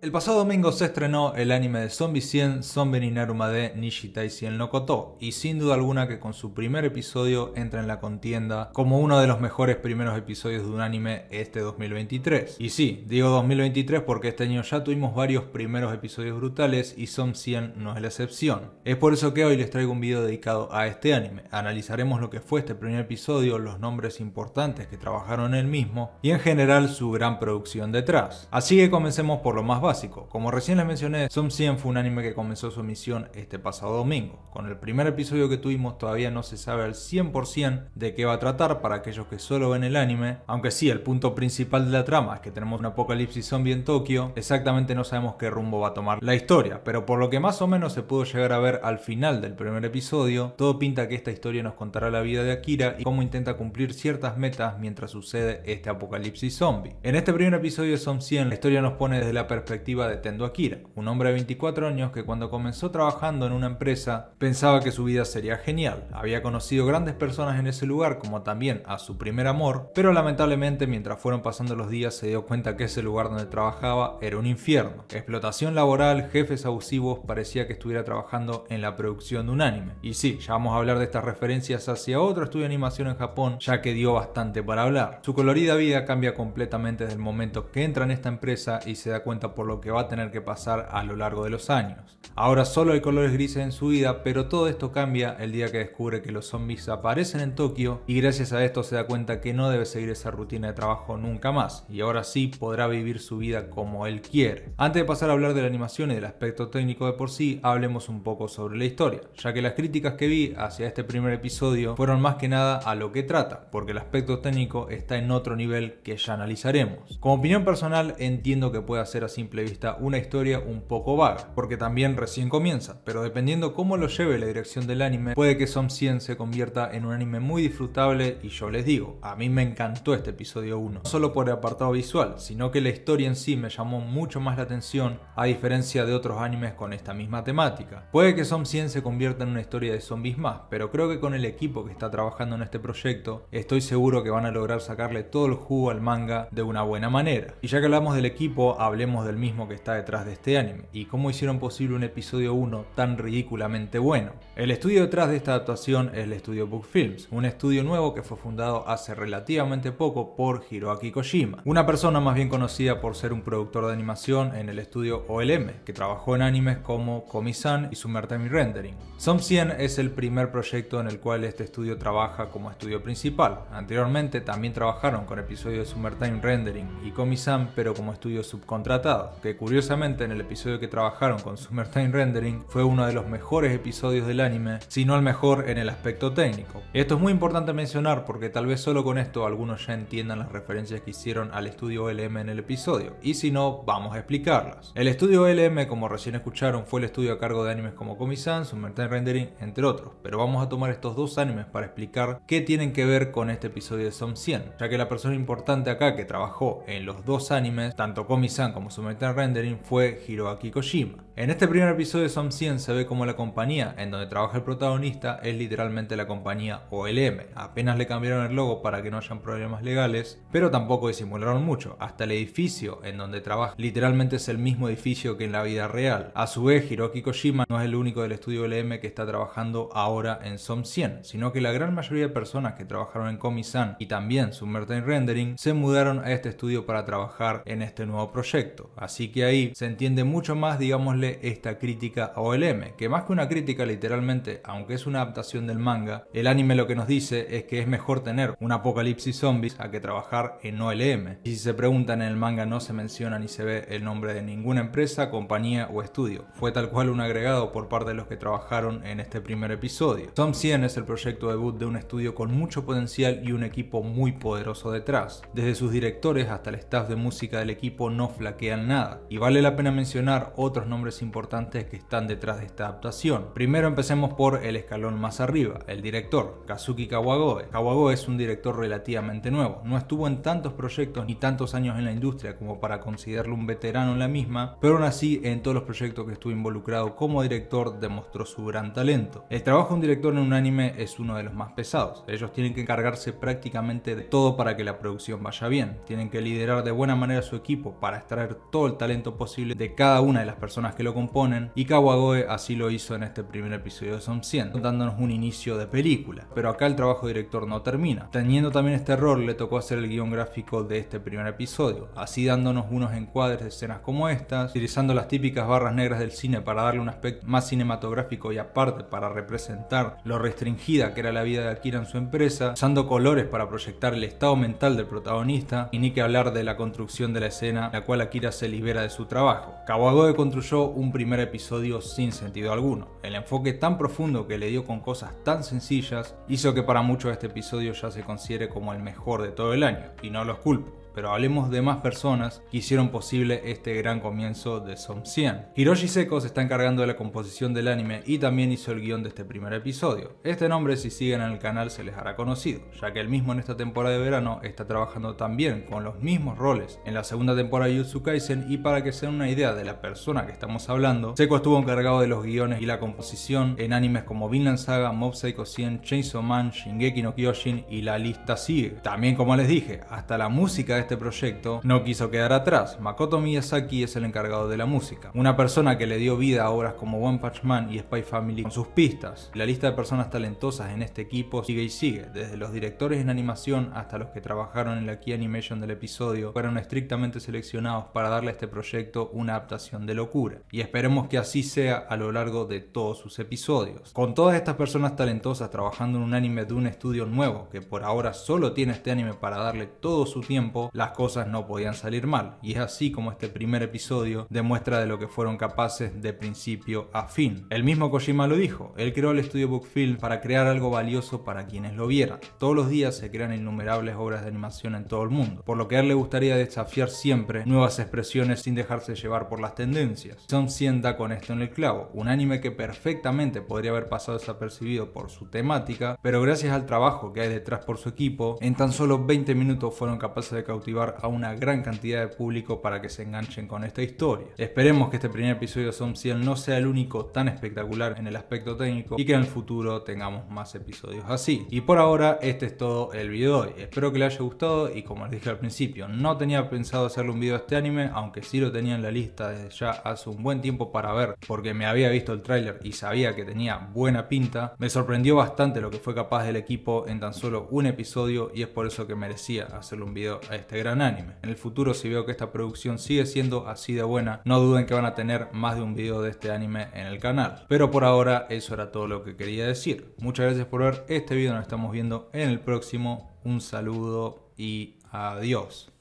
El pasado domingo se estrenó el anime de Zombie 100 Zombie Ninaruma de Nishitai 100 no Koto, y sin duda alguna que con su primer episodio entra en la contienda como uno de los mejores primeros episodios de un anime este 2023. Y sí, digo 2023 porque este año ya tuvimos varios primeros episodios brutales y Zombie 100 no es la excepción. Es por eso que hoy les traigo un video dedicado a este anime. Analizaremos lo que fue este primer episodio, los nombres importantes que trabajaron en el mismo y en general su gran producción detrás. Así que comencemos por lo más básico como recién les mencioné, son 100 fue un anime que comenzó su emisión este pasado domingo. Con el primer episodio que tuvimos todavía no se sabe al 100% de qué va a tratar para aquellos que solo ven el anime, aunque sí, el punto principal de la trama es que tenemos un apocalipsis zombie en Tokio, exactamente no sabemos qué rumbo va a tomar la historia, pero por lo que más o menos se pudo llegar a ver al final del primer episodio, todo pinta que esta historia nos contará la vida de Akira y cómo intenta cumplir ciertas metas mientras sucede este apocalipsis zombie. En este primer episodio de Som 100, la historia nos pone desde la perspectiva de Tendo Akira, un hombre de 24 años que cuando comenzó trabajando en una empresa pensaba que su vida sería genial. Había conocido grandes personas en ese lugar como también a su primer amor, pero lamentablemente mientras fueron pasando los días se dio cuenta que ese lugar donde trabajaba era un infierno. Explotación laboral, jefes abusivos, parecía que estuviera trabajando en la producción de un anime. Y sí, ya vamos a hablar de estas referencias hacia otro estudio de animación en Japón, ya que dio bastante para hablar. Su colorida vida cambia completamente desde el momento que entra en esta empresa y se da cuenta por lo que va a tener que pasar a lo largo de los años. Ahora solo hay colores grises en su vida, pero todo esto cambia el día que descubre que los zombies aparecen en Tokio y gracias a esto se da cuenta que no debe seguir esa rutina de trabajo nunca más y ahora sí podrá vivir su vida como él quiere. Antes de pasar a hablar de la animación y del aspecto técnico de por sí, hablemos un poco sobre la historia, ya que las críticas que vi hacia este primer episodio fueron más que nada a lo que trata, porque el aspecto técnico está en otro nivel que ya analizaremos. Como opinión personal entiendo que pueda ser a simple vista una historia un poco vaga, porque también recién comienza, pero dependiendo cómo lo lleve la dirección del anime, puede que Som 100 se convierta en un anime muy disfrutable y yo les digo, a mí me encantó este episodio 1, no solo por el apartado visual, sino que la historia en sí me llamó mucho más la atención a diferencia de otros animes con esta misma temática. Puede que Som 100 se convierta en una historia de zombies más, pero creo que con el equipo que está trabajando en este proyecto, estoy seguro que van a lograr sacarle todo el jugo al manga de una buena manera. Y ya que hablamos del equipo, hablemos del mismo mismo que está detrás de este anime y cómo hicieron posible un episodio 1 tan ridículamente bueno. El estudio detrás de esta adaptación es el estudio Book Films, un estudio nuevo que fue fundado hace relativamente poco por Hiroaki Kojima, una persona más bien conocida por ser un productor de animación en el estudio OLM, que trabajó en animes como Komi-san y Summertime Rendering. Som 100 es el primer proyecto en el cual este estudio trabaja como estudio principal. Anteriormente también trabajaron con episodios de Summertime Rendering y Komi-san, pero como estudios subcontratados que curiosamente en el episodio que trabajaron con Summertime Rendering fue uno de los mejores episodios del anime, si no el mejor en el aspecto técnico. Esto es muy importante mencionar porque tal vez solo con esto algunos ya entiendan las referencias que hicieron al estudio LM en el episodio, y si no, vamos a explicarlas. El estudio LM, como recién escucharon, fue el estudio a cargo de animes como Komi-san, Summertime Rendering, entre otros, pero vamos a tomar estos dos animes para explicar qué tienen que ver con este episodio de Som 100, ya que la persona importante acá que trabajó en los dos animes, tanto Komi-san como Summertime rendering fue Hiroaki Kojima. En este primer episodio de Som 100 se ve como la compañía en donde trabaja el protagonista es literalmente la compañía OLM. Apenas le cambiaron el logo para que no hayan problemas legales, pero tampoco disimularon mucho. Hasta el edificio en donde trabaja literalmente es el mismo edificio que en la vida real. A su vez, Hiroaki Kojima no es el único del estudio OLM que está trabajando ahora en Som 100, sino que la gran mayoría de personas que trabajaron en comisan y también Submertain Rendering se mudaron a este estudio para trabajar en este nuevo proyecto. Así que ahí se entiende mucho más, digámosle, esta crítica a OLM, que más que una crítica literalmente, aunque es una adaptación del manga, el anime lo que nos dice es que es mejor tener un apocalipsis zombies a que trabajar en OLM. Y si se preguntan, en el manga no se menciona ni se ve el nombre de ninguna empresa, compañía o estudio. Fue tal cual un agregado por parte de los que trabajaron en este primer episodio. Tom 100 es el proyecto debut de un estudio con mucho potencial y un equipo muy poderoso detrás. Desde sus directores hasta el staff de música del equipo no flaquean nada y vale la pena mencionar otros nombres importantes que están detrás de esta adaptación. Primero empecemos por el escalón más arriba, el director, Kazuki Kawagoe. Kawagoe es un director relativamente nuevo, no estuvo en tantos proyectos ni tantos años en la industria como para considerarlo un veterano en la misma, pero aún así en todos los proyectos que estuvo involucrado como director demostró su gran talento. El trabajo de un director en un anime es uno de los más pesados, ellos tienen que encargarse prácticamente de todo para que la producción vaya bien, tienen que liderar de buena manera su equipo para extraer todo el talento posible de cada una de las personas que lo componen y Kawagoe así lo hizo en este primer episodio de Son 100, dándonos un inicio de película. Pero acá el trabajo director no termina. Teniendo también este error le tocó hacer el guión gráfico de este primer episodio, así dándonos unos encuadres de escenas como estas, utilizando las típicas barras negras del cine para darle un aspecto más cinematográfico y aparte para representar lo restringida que era la vida de Akira en su empresa, usando colores para proyectar el estado mental del protagonista y ni que hablar de la construcción de la escena, la cual Akira se libera de su trabajo. Kawagoe construyó un primer episodio sin sentido alguno. El enfoque tan profundo que le dio con cosas tan sencillas hizo que para muchos este episodio ya se considere como el mejor de todo el año, y no los culpo pero hablemos de más personas que hicieron posible este gran comienzo de Som 100. Hiroshi Seko se está encargando de la composición del anime y también hizo el guión de este primer episodio. Este nombre si siguen en el canal se les hará conocido, ya que el mismo en esta temporada de verano está trabajando también con los mismos roles en la segunda temporada de Yutsu Kaisen y para que se den una idea de la persona que estamos hablando, Seko estuvo encargado de los guiones y la composición en animes como Vinland Saga, Mob Psycho 100, Chainsaw Man, Shingeki no Kyoshin y la lista sigue. También como les dije, hasta la música este este proyecto, no quiso quedar atrás. Makoto Miyazaki es el encargado de la música, una persona que le dio vida a obras como One Punch Man y Spy Family con sus pistas. La lista de personas talentosas en este equipo sigue y sigue, desde los directores en animación hasta los que trabajaron en la key animation del episodio, fueron estrictamente seleccionados para darle a este proyecto una adaptación de locura. Y esperemos que así sea a lo largo de todos sus episodios. Con todas estas personas talentosas trabajando en un anime de un estudio nuevo, que por ahora solo tiene este anime para darle todo su tiempo, las cosas no podían salir mal. Y es así como este primer episodio demuestra de lo que fueron capaces de principio a fin. El mismo Kojima lo dijo, él creó el estudio Bookfilm para crear algo valioso para quienes lo vieran. Todos los días se crean innumerables obras de animación en todo el mundo, por lo que a él le gustaría desafiar siempre nuevas expresiones sin dejarse llevar por las tendencias. Son sienta con esto en el clavo, un anime que perfectamente podría haber pasado desapercibido por su temática, pero gracias al trabajo que hay detrás por su equipo, en tan solo 20 minutos fueron capaces de causar a una gran cantidad de público para que se enganchen con esta historia. Esperemos que este primer episodio de Som no sea el único tan espectacular en el aspecto técnico y que en el futuro tengamos más episodios así. Y por ahora este es todo el video de hoy. Espero que les haya gustado y como les dije al principio, no tenía pensado hacerle un video a este anime, aunque sí lo tenía en la lista desde ya hace un buen tiempo para ver porque me había visto el tráiler y sabía que tenía buena pinta. Me sorprendió bastante lo que fue capaz del equipo en tan solo un episodio y es por eso que merecía hacerle un video a este este gran anime. En el futuro, si veo que esta producción sigue siendo así de buena, no duden que van a tener más de un video de este anime en el canal. Pero por ahora, eso era todo lo que quería decir. Muchas gracias por ver este video, nos estamos viendo en el próximo. Un saludo y adiós.